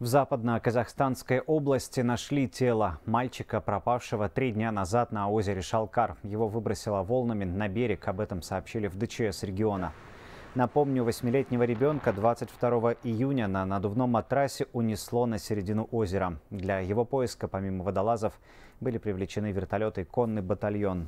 В западно-казахстанской области нашли тело мальчика, пропавшего три дня назад на озере Шалкар. Его выбросило волнами на берег, об этом сообщили в ДЧС региона. Напомню, восьмилетнего ребенка 22 июня на надувном матрасе унесло на середину озера. Для его поиска, помимо водолазов, были привлечены вертолеты и конный батальон.